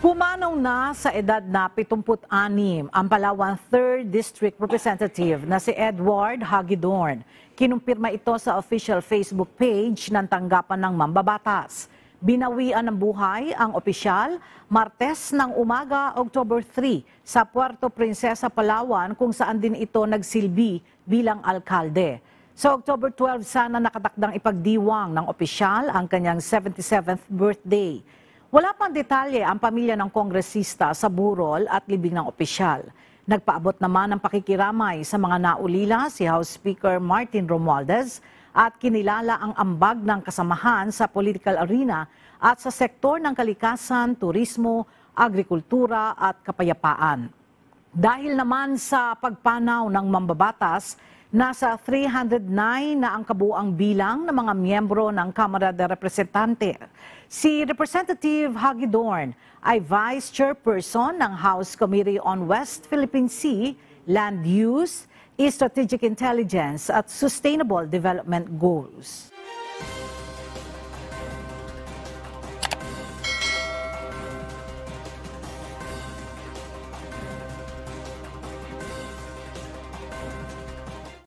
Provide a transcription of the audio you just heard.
Pumanaw na sa edad na 76 ang Palawan 3rd District Representative na si Edward Hagidorn. Kinumpirma ito sa official Facebook page ng tanggapan ng mambabatas. Binawian ng buhay ang opisyal Martes ng umaga, October 3, sa Puerto Princesa, Palawan kung saan din ito nagsilbi bilang alkalde. Sa October 12 sana nakatakdang ipagdiwang ng opisyal ang kanyang 77th birthday. Wala pang detalye ang pamilya ng kongresista sa burol at libing ng opisyal. Nagpaabot naman ng pakikiramay sa mga naulila si House Speaker Martin Romualdez at kinilala ang ambag ng kasamahan sa political arena at sa sektor ng kalikasan, turismo, agrikultura at kapayapaan. Dahil naman sa pagpanaw ng mambabatas, Nasa 309 na ang kabuang bilang ng mga miyembro ng Kamara de Representante. Si Representative Hagi Dorn ay Vice Chairperson ng House Committee on West Philippine Sea, Land Use, Strategic Intelligence at Sustainable Development Goals.